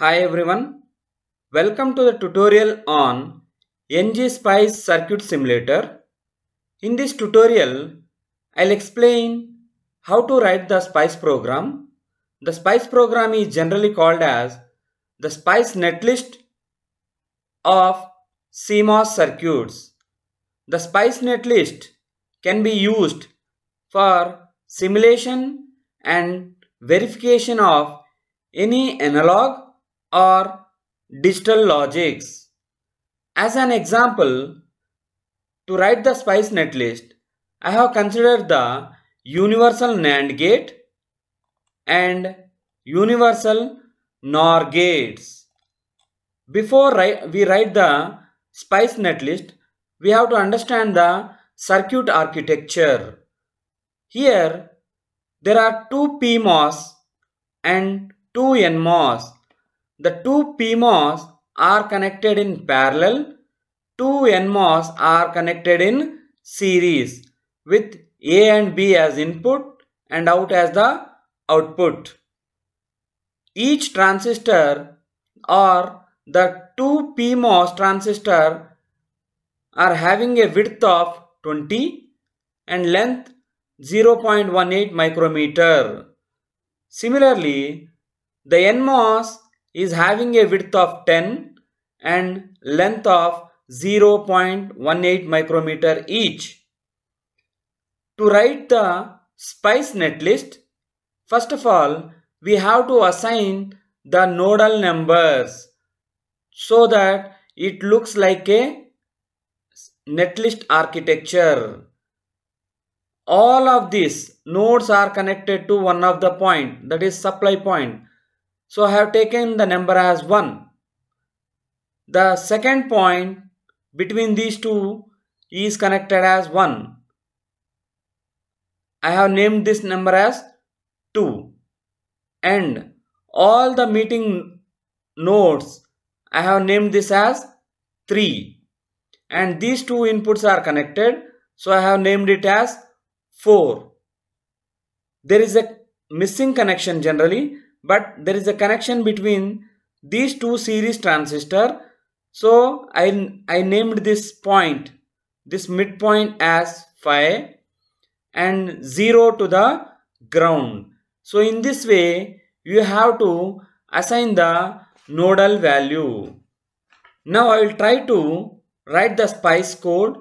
Hi everyone, welcome to the tutorial on ngSpice Circuit Simulator. In this tutorial, I'll explain how to write the SPICE program. The SPICE program is generally called as the SPICE netlist of CMOS circuits. The SPICE netlist can be used for simulation and verification of any analog or digital logics. As an example, to write the spice netlist, I have considered the universal NAND gate and universal NOR gates. Before we write the spice netlist, we have to understand the circuit architecture. Here, there are two PMOS and two NMOS the two PMOS are connected in parallel, two NMOS are connected in series with A and B as input and out as the output. Each transistor or the two PMOS transistor are having a width of 20 and length 0.18 micrometer. Similarly, the NMOS is having a width of 10 and length of 0.18 micrometer each. To write the spice netlist, first of all, we have to assign the nodal numbers so that it looks like a netlist architecture. All of these nodes are connected to one of the point that is supply point. So I have taken the number as 1. The second point between these two is connected as 1. I have named this number as 2. And all the meeting nodes, I have named this as 3. And these two inputs are connected. So I have named it as 4. There is a missing connection generally but there is a connection between these two series transistor so I, I named this point this midpoint as phi and 0 to the ground so in this way you have to assign the nodal value now I will try to write the SPICE code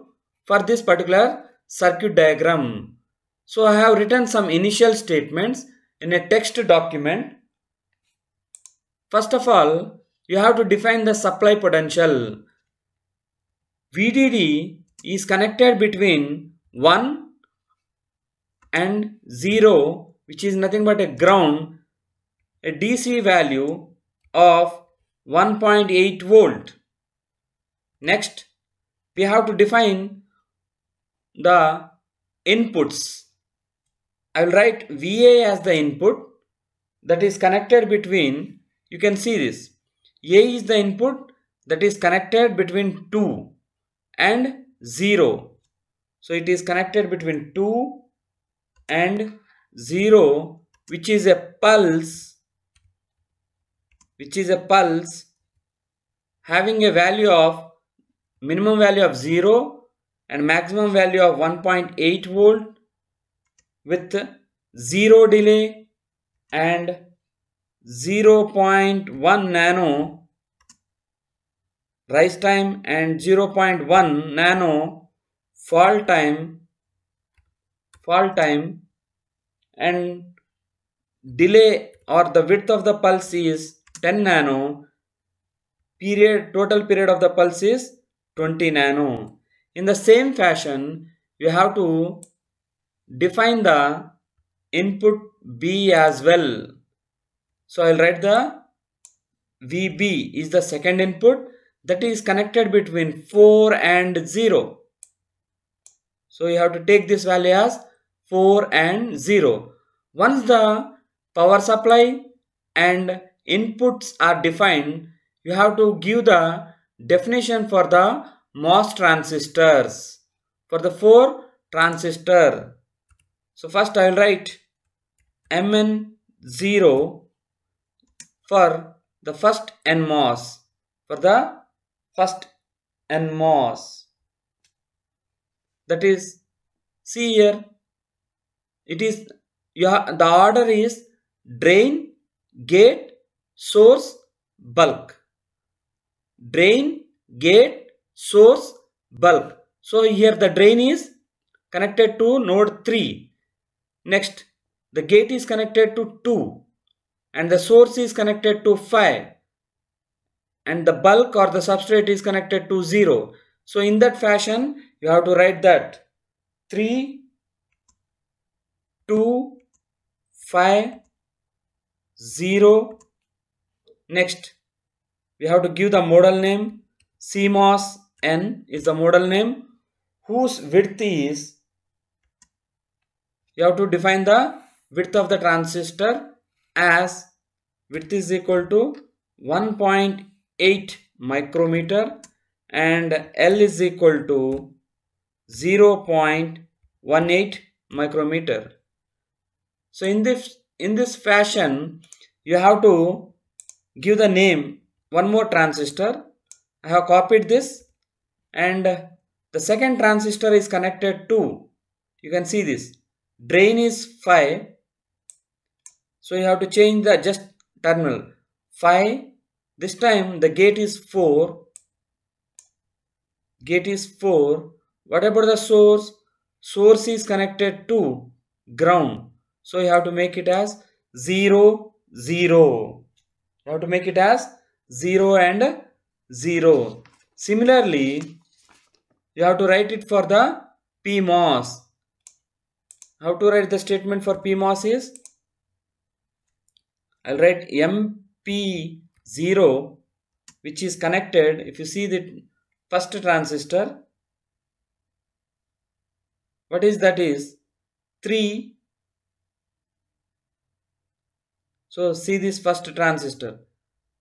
for this particular circuit diagram so I have written some initial statements in a text document First of all, you have to define the supply potential. VDD is connected between 1 and 0 which is nothing but a ground a DC value of 1.8 volt. Next we have to define the inputs. I will write VA as the input that is connected between you can see this. A is the input that is connected between 2 and 0. So it is connected between 2 and 0 which is a pulse which is a pulse having a value of minimum value of 0 and maximum value of 1.8 volt with 0 delay and 0.1 nano rise time and 0.1 nano fall time fall time and delay or the width of the pulse is 10 nano period total period of the pulse is 20 nano in the same fashion you have to define the input b as well so I'll write the VB is the second input that is connected between 4 and 0. So you have to take this value as 4 and 0. Once the power supply and inputs are defined, you have to give the definition for the MOS transistors for the 4 transistor. So first I will write MN0 for the first NMOS, for the first NMOS, that is see here it is you have, the order is drain gate source bulk drain gate source bulk so here the drain is connected to node 3 next the gate is connected to 2 and the source is connected to 5 and the bulk or the substrate is connected to 0. So in that fashion you have to write that 3, 2, 5, 0. Next we have to give the modal name CMOS n is the modal name whose width is you have to define the width of the transistor as width is equal to 1.8 micrometer and L is equal to 0 0.18 micrometer. So in this in this fashion you have to give the name one more transistor. I have copied this and the second transistor is connected to you can see this drain is 5 so you have to change the just terminal. 5. This time the gate is 4. Gate is 4. What about the source? Source is connected to ground. So you have to make it as 0, 0. You have to make it as 0 and 0. Similarly, you have to write it for the PMOS. How to write the statement for PMOS is I'll write MP0 which is connected if you see the first transistor what is that is 3 so see this first transistor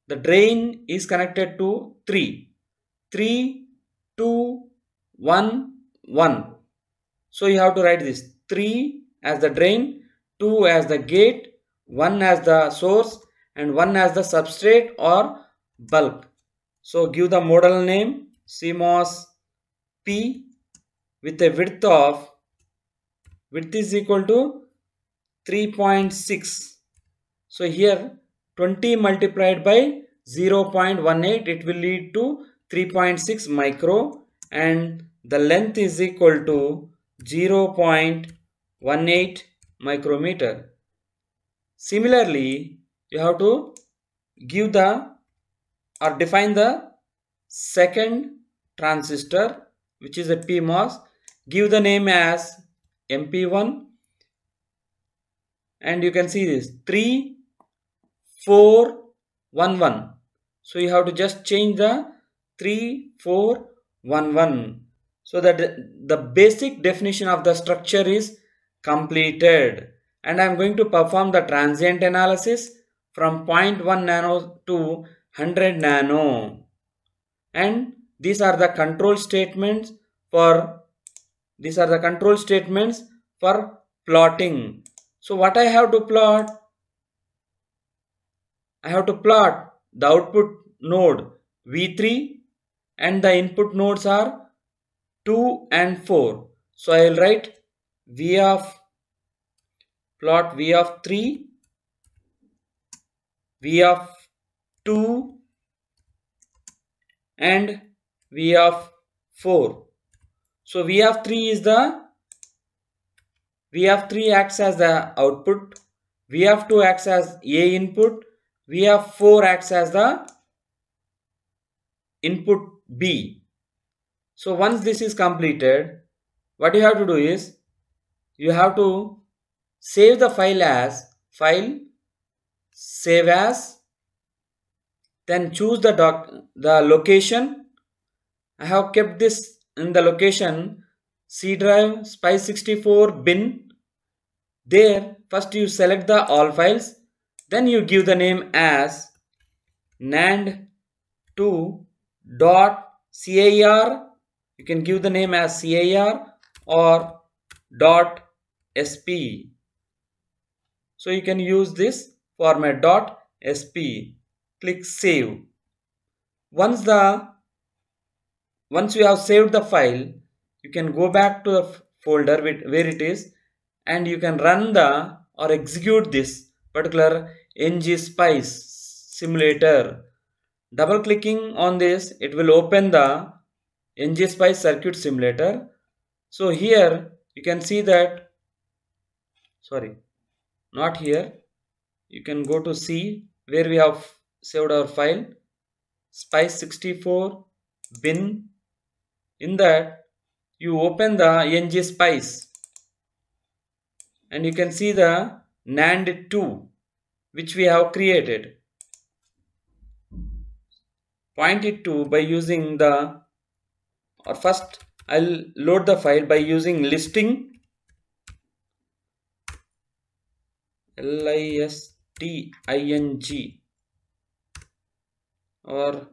the drain is connected to 3 3 2 1 1 so you have to write this 3 as the drain 2 as the gate one as the source and one as the substrate or bulk. So give the model name CMOS P with a width of width is equal to 3.6. So here 20 multiplied by 0.18 it will lead to 3.6 micro and the length is equal to 0.18 micrometer. Similarly, you have to give the or define the second transistor which is a PMOS. Give the name as MP1 and you can see this 3 4 1 1. So you have to just change the 3 4 1 1 so that the basic definition of the structure is completed and I am going to perform the transient analysis from 0.1 nano to 100 nano and these are the control statements for these are the control statements for plotting so what I have to plot I have to plot the output node V3 and the input nodes are 2 and 4 so I will write V of plot v of 3 v of 2 and v of 4 so v of 3 is the v of 3 acts as the output v of 2 acts as a input v of 4 acts as the input b so once this is completed what you have to do is you have to save the file as file save as then choose the doc the location i have kept this in the location c drive spy64 bin there first you select the all files then you give the name as nand 2 dot car. you can give the name as car or dot SP so you can use this format dot .sp. Click save. Once the once you have saved the file, you can go back to the folder with, where it is and you can run the or execute this particular ngSpice simulator. Double clicking on this, it will open the ngSpice circuit simulator. So here you can see that, sorry, not here you can go to C where we have saved our file spice64 bin in that you open the ng spice and you can see the NAND2 which we have created point it to by using the or first I'll load the file by using listing l-i-s-t-i-n-g or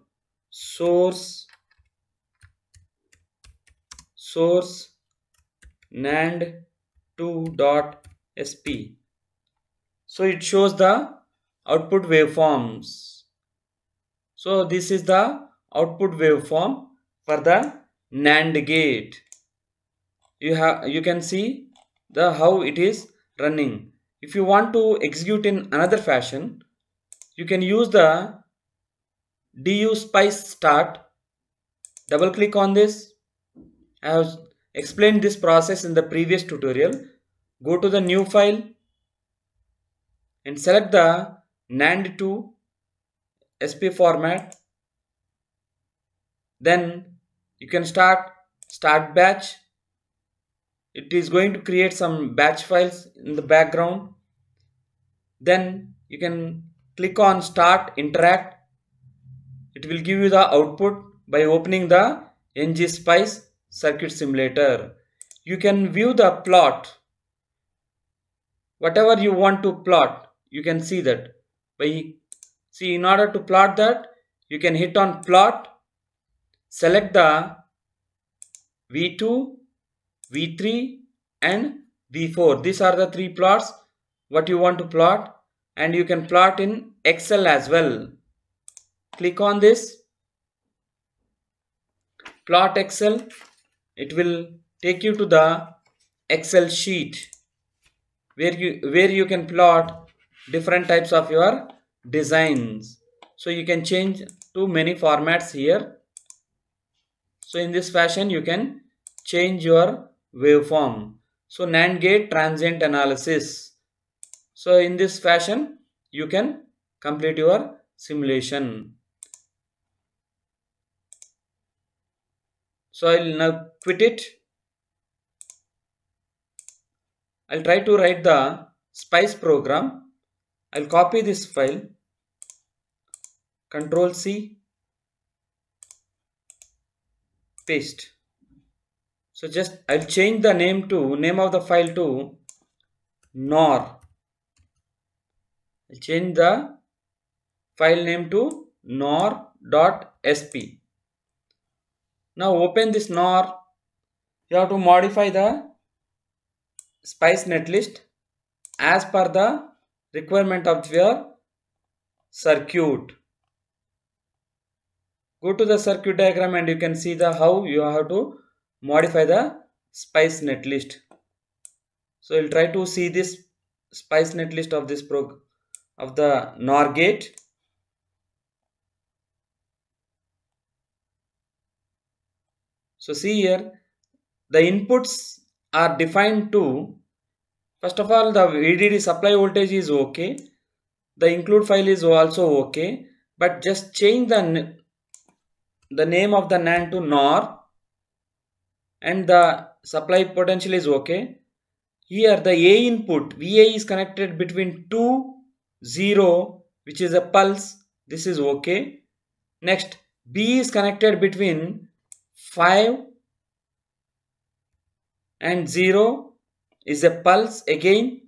source source NAND two dot SP. So it shows the output waveforms. So this is the output waveform for the NAND gate. You have you can see the how it is running if you want to execute in another fashion you can use the du spice start double click on this I have explained this process in the previous tutorial go to the new file and select the NAND2 SP format then you can start start batch it is going to create some batch files in the background then you can click on start interact it will give you the output by opening the ngSpice circuit simulator you can view the plot whatever you want to plot you can see that by see in order to plot that you can hit on plot select the v2 V3 and V4. These are the three plots what you want to plot and you can plot in Excel as well. Click on this. Plot Excel. It will take you to the Excel sheet where you, where you can plot different types of your designs. So you can change to many formats here. So in this fashion you can change your waveform. So NAND gate transient analysis. So in this fashion you can complete your simulation. So I will now quit it. I will try to write the spice program. I will copy this file. Control C. Paste so just I'll change the name to name of the file to nor I'll change the file name to nor.sp now open this nor you have to modify the spice netlist as per the requirement of your circuit go to the circuit diagram and you can see the how you have to modify the spice netlist. So we'll try to see this spice netlist of this prog of the NOR gate. So see here the inputs are defined to first of all the VDD supply voltage is okay the include file is also okay but just change the the name of the NAND to NOR and the supply potential is okay here the A input VA is connected between 2 0 which is a pulse this is okay next B is connected between 5 and 0 is a pulse again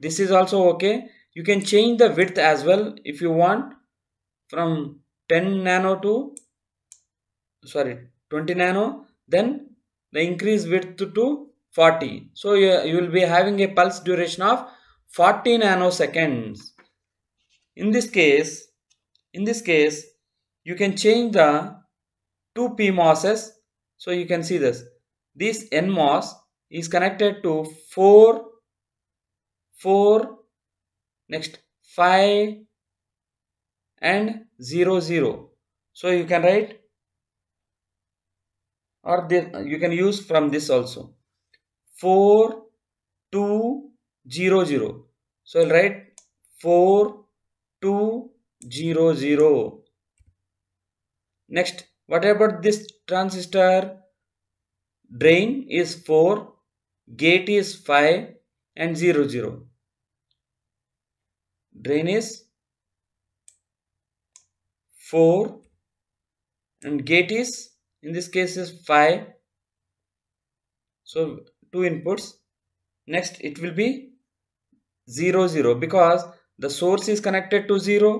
this is also okay you can change the width as well if you want from 10 nano to sorry 20 nano then the increase width to 40. So you, you will be having a pulse duration of 40 nanoseconds. In this case, in this case, you can change the two PMOSes. So you can see this. This NMOS is connected to 4, 4, next 5 and 0, 0. So you can write or there you can use from this also 4 2 0 0 so i'll write 4 2 0 0 next what about this transistor drain is 4 gate is 5 and 0 0 drain is 4 and gate is in this case is 5 so two inputs next it will be 0 0 because the source is connected to 0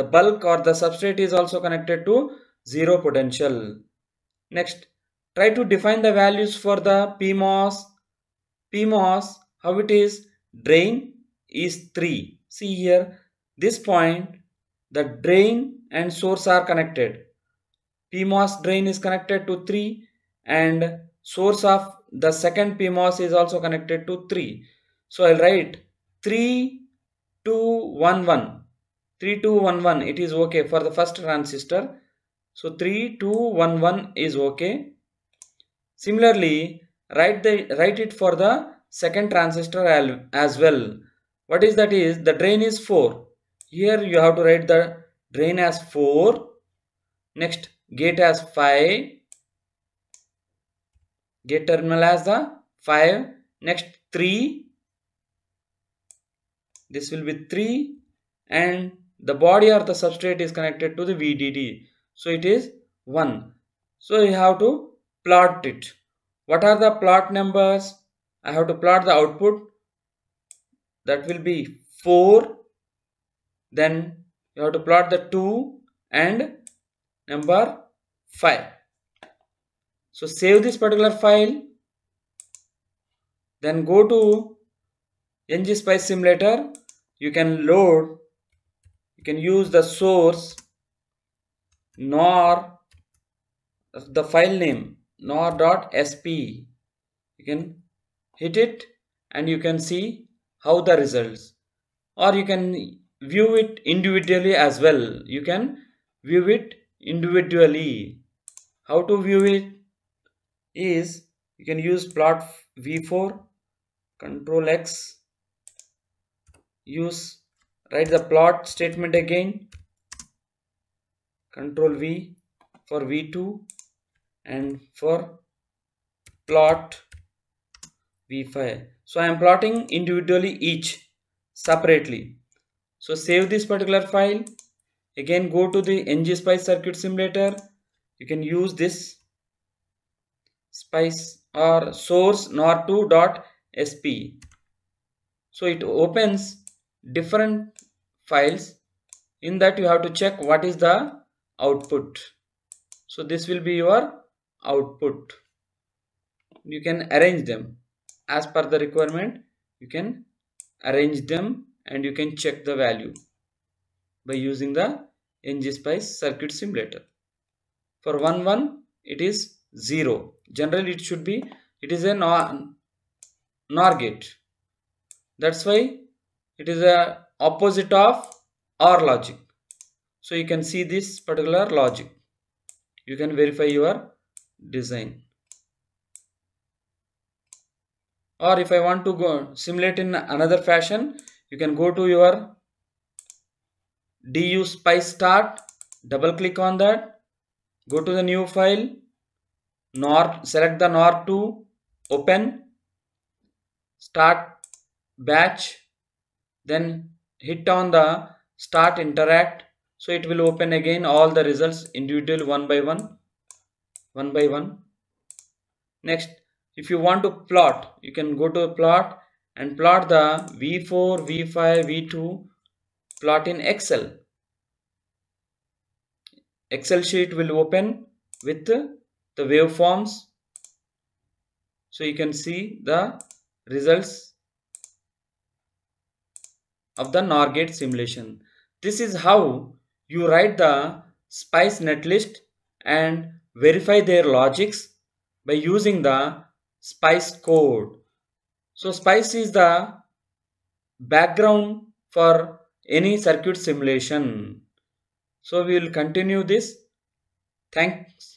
the bulk or the substrate is also connected to 0 potential next try to define the values for the PMOS PMOS how it is drain is 3 see here this point the drain and source are connected PMOS drain is connected to 3 and source of the second PMOS is also connected to 3. So I'll write 3 2 1 1 3 2 1 1 it is okay for the first transistor. So 3 2 1 1 is okay. Similarly write the write it for the second transistor as well. What is that is the drain is 4. Here you have to write the drain as 4. Next gate as 5 gate terminal as the 5 next 3 this will be 3 and the body or the substrate is connected to the VDD so it is 1 so you have to plot it what are the plot numbers I have to plot the output that will be 4 then you have to plot the 2 and number file. So save this particular file. Then go to ngSpice simulator. You can load, you can use the source nor the file name nor.sp. You can hit it and you can see how the results or you can view it individually as well. You can view it individually how to view it is you can use plot v4 control x use write the plot statement again control v for v2 and for plot v5 so i am plotting individually each separately so save this particular file again go to the ngspice circuit simulator you can use this spice or source nor2.sp so it opens different files in that you have to check what is the output so this will be your output you can arrange them as per the requirement you can arrange them and you can check the value by using the ngspice circuit simulator for 1, 1, it is 0. Generally, it should be, it is a NOR, gate. That's why it is a opposite of OR logic. So, you can see this particular logic. You can verify your design. Or if I want to go simulate in another fashion, you can go to your du spice start double click on that go to the new file nor select the nor to open start batch then hit on the start interact so it will open again all the results individual one by one one by one next if you want to plot you can go to plot and plot the v4 v5 v2 plot in excel Excel sheet will open with the waveforms. So you can see the results of the NOR gate simulation. This is how you write the SPICE netlist and verify their logics by using the SPICE code. So SPICE is the background for any circuit simulation. So we will continue this. Thanks.